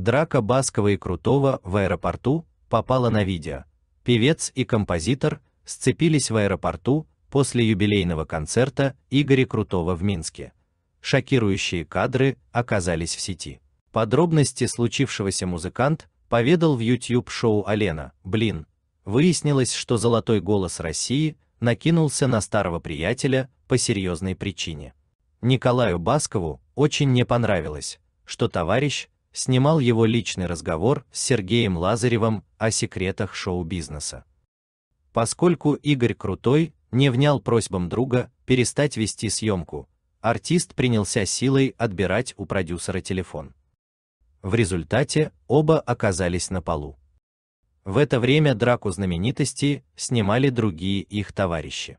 Драка Баскова и Крутого в аэропорту попала на видео. Певец и композитор сцепились в аэропорту после юбилейного концерта Игоря Крутого в Минске. Шокирующие кадры оказались в сети. Подробности случившегося музыкант поведал в YouTube-шоу Алена. Блин, выяснилось, что золотой голос России накинулся на старого приятеля по серьезной причине. Николаю Баскову очень не понравилось, что товарищ снимал его личный разговор с Сергеем Лазаревым о секретах шоу-бизнеса. Поскольку Игорь Крутой не внял просьбам друга перестать вести съемку, артист принялся силой отбирать у продюсера телефон. В результате оба оказались на полу. В это время драку знаменитости снимали другие их товарищи.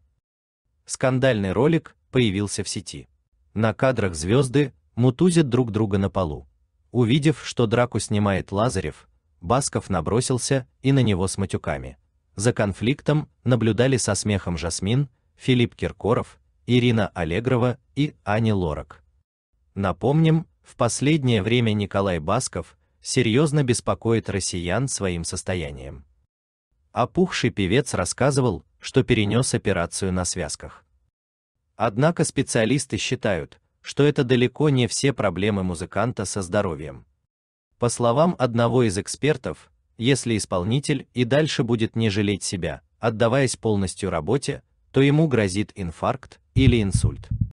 Скандальный ролик появился в сети. На кадрах звезды мутузят друг друга на полу. Увидев, что драку снимает Лазарев, Басков набросился и на него с матюками. За конфликтом наблюдали со смехом Жасмин, Филипп Киркоров, Ирина Аллегрова и Аня Лорак. Напомним, в последнее время Николай Басков серьезно беспокоит россиян своим состоянием. Опухший певец рассказывал, что перенес операцию на связках. Однако специалисты считают, что это далеко не все проблемы музыканта со здоровьем. По словам одного из экспертов, если исполнитель и дальше будет не жалеть себя, отдаваясь полностью работе, то ему грозит инфаркт или инсульт.